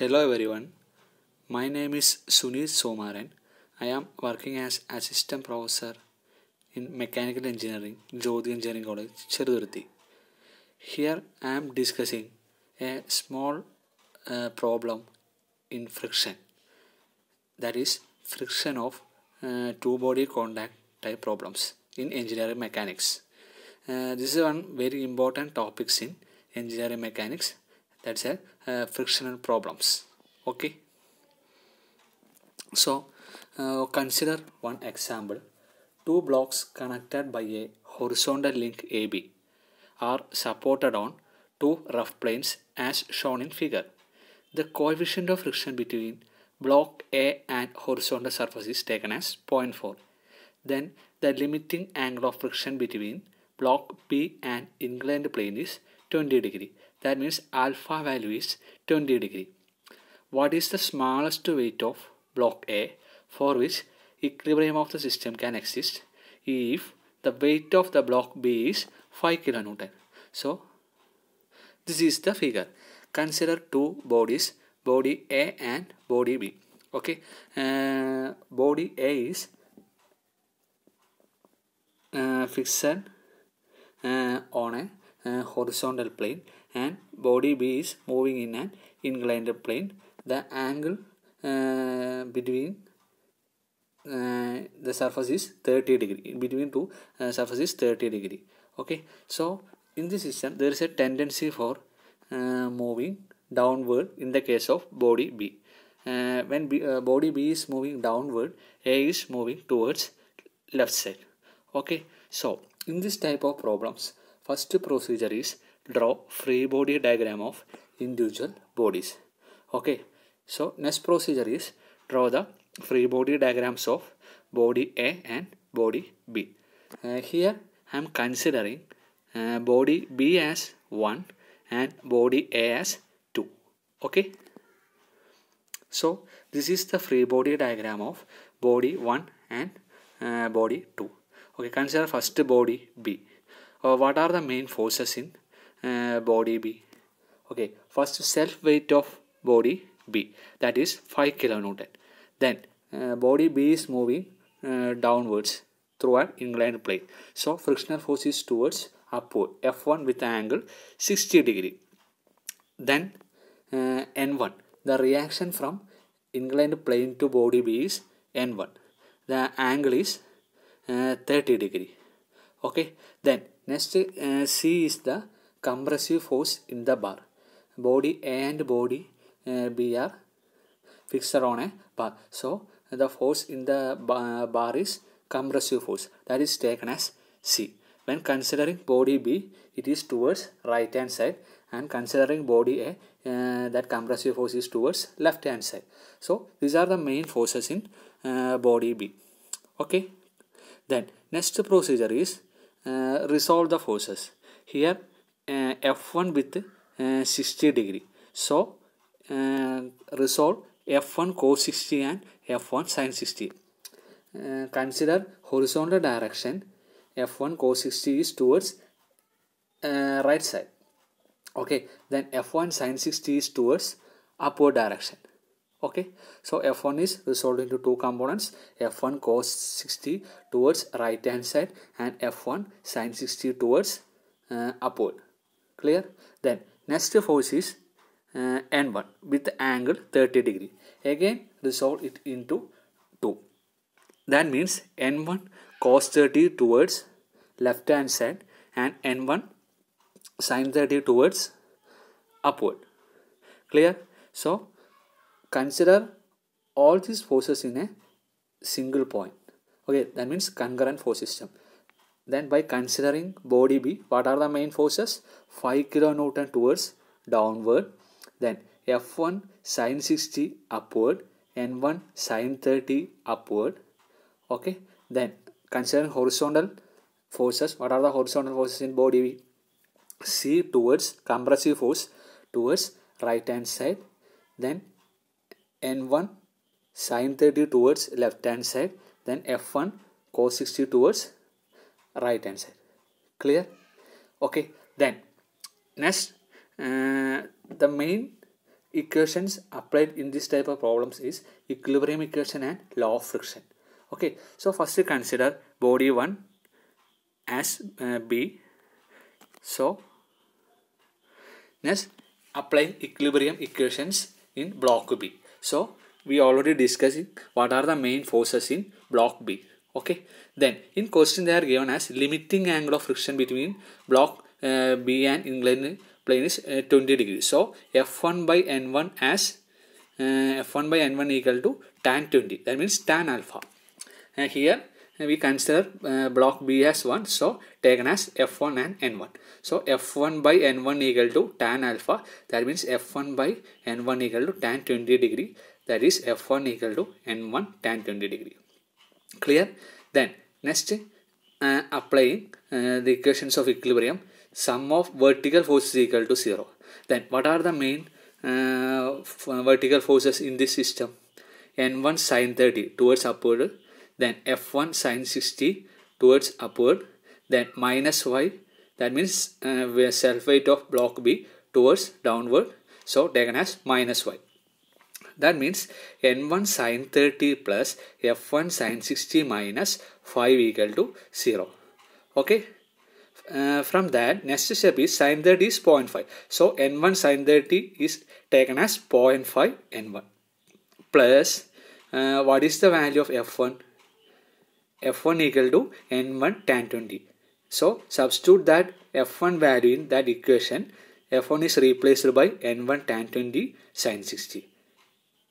Hello everyone. My name is Sunil Somaran. I am working as assistant professor in mechanical engineering, Jodhi Engineering College, Cherudurthi. Here I am discussing a small uh, problem in friction. That is friction of uh, two body contact type problems in engineering mechanics. Uh, this is one very important topics in engineering mechanics that's a uh, frictional problems okay so uh, consider one example two blocks connected by a horizontal link AB are supported on two rough planes as shown in figure the coefficient of friction between block A and horizontal surface is taken as 0.4 then the limiting angle of friction between block B and inclined plane is 20 degree that means alpha value is 20 degree. What is the smallest weight of block A for which equilibrium of the system can exist if the weight of the block B is 5 kilonewton. So this is the figure. Consider two bodies, body A and body B. Okay, uh, body A is uh, fixed uh, on a uh, horizontal plane and body B is moving in an inclined plane. The angle uh, between uh, the surface is 30 degree between two uh, is 30 degree okay so in this system there is a tendency for uh, moving downward in the case of body b uh, when b, uh, body b is moving downward a is moving towards left side okay so in this type of problems first procedure is draw free body diagram of individual bodies okay so next procedure is draw the free body diagrams of body A and body B uh, here I am considering uh, body B as 1 and body A as 2 okay so this is the free body diagram of body 1 and uh, body 2 okay consider first body B uh, what are the main forces in uh, body B. Okay, first self weight of body B that is 5 kilonewton. Then uh, body B is moving uh, downwards through an inclined plane. So frictional force is towards upward F1 with angle 60 degree. Then uh, N1 the reaction from inclined plane to body B is N1. The angle is uh, 30 degree. Okay, then next uh, C is the compressive force in the bar. Body A and body uh, B are fixed on a bar. So the force in the bar is compressive force that is taken as C. When considering body B, it is towards right hand side and considering body A, uh, that compressive force is towards left hand side. So these are the main forces in uh, body B. Okay. Then next procedure is uh, resolve the forces. Here f1 with 60 degree so resolve f1 cos 60 and f1 sin 60 consider horizontal direction f1 cos 60 is towards right side okay then f1 sin 60 is towards upward direction okay so f1 is resolved into two components f1 cos 60 towards right hand side and f1 sin 60 towards uh, upward clear then next force is uh, n1 with angle 30 degree again resolve it into 2 that means n1 cos 30 towards left hand side and n1 sin 30 towards upward clear so consider all these forces in a single point okay that means concurrent force system then by considering body B, what are the main forces? 5 kilonewton towards downward. Then F1 sine 60 upward, N1 sine 30 upward. Okay. Then considering horizontal forces, what are the horizontal forces in body B? C towards compressive force towards right hand side. Then N1 sine 30 towards left hand side. Then F1 cos 60 towards right answer clear okay then next uh, the main equations applied in this type of problems is equilibrium equation and law of friction okay so first you consider body 1 as uh, b so next applying equilibrium equations in block b so we already discussed what are the main forces in block b okay then in question they are given as limiting angle of friction between block uh, b and inclined plane is uh, 20 degrees so f1 by n1 as uh, f1 by n1 equal to tan 20 that means tan alpha and uh, here uh, we consider uh, block b as 1 so taken as f1 and n1 so f1 by n1 equal to tan alpha that means f1 by n1 equal to tan 20 degree that is f1 equal to n1 tan 20 degree clear then next uh, applying uh, the equations of equilibrium sum of vertical forces equal to 0 then what are the main uh, vertical forces in this system n1 sine 30 towards upward then f1 sine 60 towards upward then minus y that means uh, self weight of block b towards downward so taken as minus y that means n1 sine 30 plus f1 sine 60 minus 5 equal to 0. Okay. Uh, from that next step is sine 30 is 0.5 so n1 sine 30 is taken as 0.5 n1 plus uh, what is the value of f1 f1 equal to n1 tan 20 so substitute that f1 value in that equation f1 is replaced by n1 tan 20 sine 60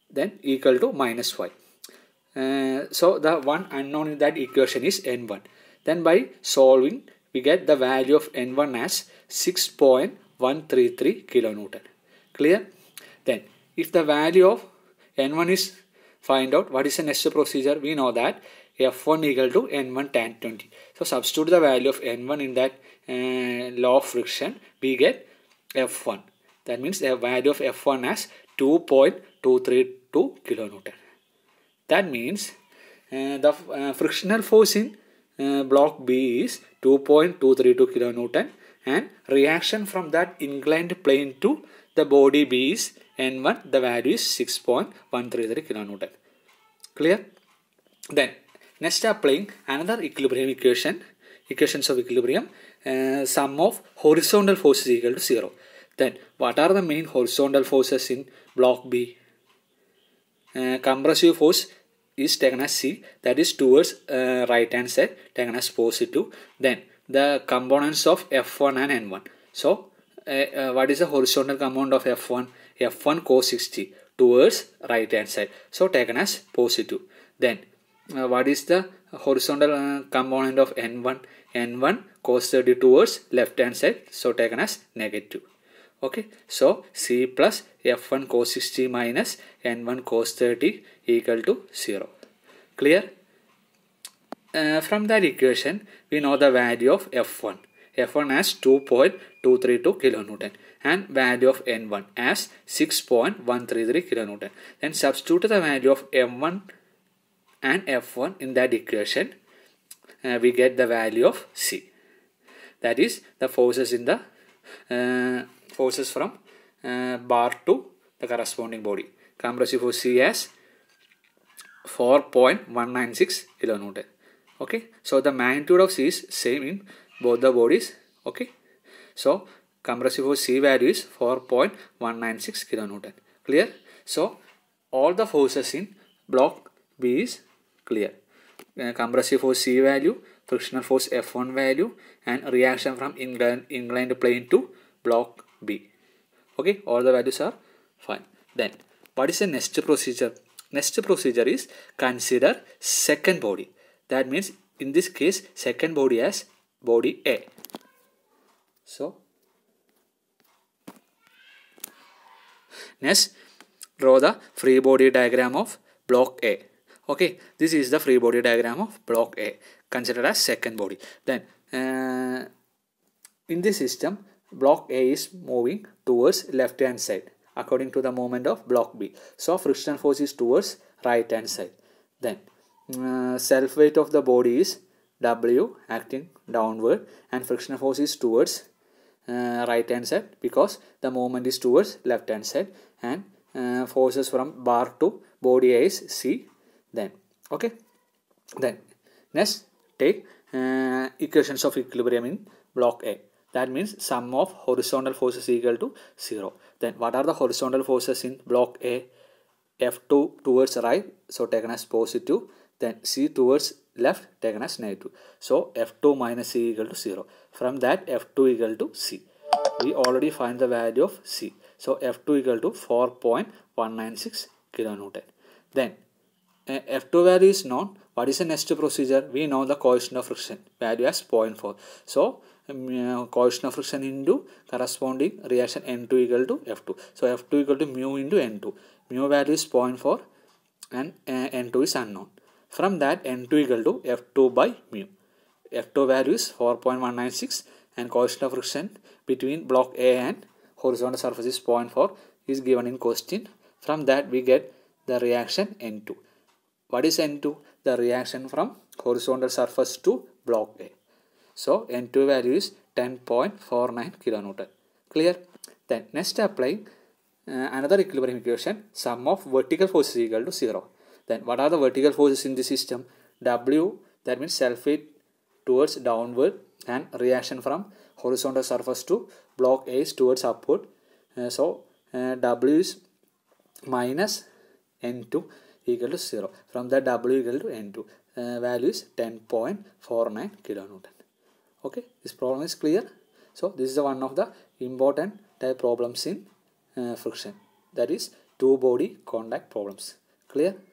then equal to minus minus Uh, so the one unknown in that equation is n1. Then by solving we get the value of n1 as 6.133 kilonewton. Clear? Then if the value of n1 is find out what is the next procedure we know that f1 equal to n1 tan 20 so substitute the value of n1 in that uh, law of friction we get f1 that means the value of f1 as 2.5 232 kilonewton. That means uh, the uh, frictional force in uh, block B is 2.232 kilonewton and reaction from that inclined plane to the body B is N1 the value is 6.133 kilonewton. Clear? Then next applying another equilibrium equation equations of equilibrium uh, sum of horizontal forces equal to 0. Then what are the main horizontal forces in block B? Uh, compressive force is taken as C that is towards uh, right hand side taken as positive then the components of F1 and N1 so uh, uh, what is the horizontal component of F1 F1 cos 60 towards right hand side so taken as positive then uh, what is the horizontal component of N1 N1 cos 30 towards left hand side so taken as negative Okay, so C plus F1 cos 60 minus N1 cos 30 equal to 0. Clear? Uh, from that equation, we know the value of F1. F1 as 2.232 kilonewton and value of N1 as 6.133 kilonewton. Then substitute the value of M1 and F1 in that equation. Uh, we get the value of C. That is the forces in the uh, forces from uh, bar to the corresponding body. Compressive force C is 4.196 kilonewton. Okay, so the magnitude of C is same in both the bodies. Okay, so compressive force C value is 4.196 kilonewton. Clear? So all the forces in block B is clear. Uh, compressive force C value, frictional force F1 value and reaction from inclined, inclined plane to block B. Okay, all the values are fine. Then, what is the next procedure? Next procedure is consider second body. That means in this case, second body as body A. So, next, draw the free body diagram of block A. Okay, this is the free body diagram of block A, considered as second body. Then, uh, in this system, block A is moving towards left hand side according to the moment of block B. So friction force is towards right hand side. Then uh, self weight of the body is W acting downward and friction force is towards uh, right hand side because the moment is towards left hand side and uh, forces from bar to body is C then okay then next take uh, equations of equilibrium in block A that means sum of horizontal forces equal to 0 then what are the horizontal forces in block A F2 towards right so taken as positive then C towards left taken as negative so F2 minus C equal to 0 from that F2 equal to C we already find the value of C so F2 equal to 4.196 kilonewton then uh, F2 value is known what is the next procedure we know the coefficient of friction value as 0.4 so Coefficient of friction into corresponding reaction N2 equal to F2. So F2 equal to mu into N2. Mu value is 0.4 and uh, N2 is unknown. From that N2 equal to F2 by mu. F2 value is 4.196 and coefficient of friction between block A and horizontal surface is 0.4 is given in question. From that we get the reaction N2. What is N2? The reaction from horizontal surface to block A. So N2 value is 10.49 kilonewton. Clear? Then next applying uh, another equilibrium equation sum of vertical forces is equal to 0. Then what are the vertical forces in the system? W that means self weight towards downward and reaction from horizontal surface to block A is towards upward. Uh, so uh, W is minus N2 equal to 0. From that W equal to N2 uh, value is 10.49 kilonewton okay this problem is clear so this is one of the important type problems in uh, friction that is two body contact problems clear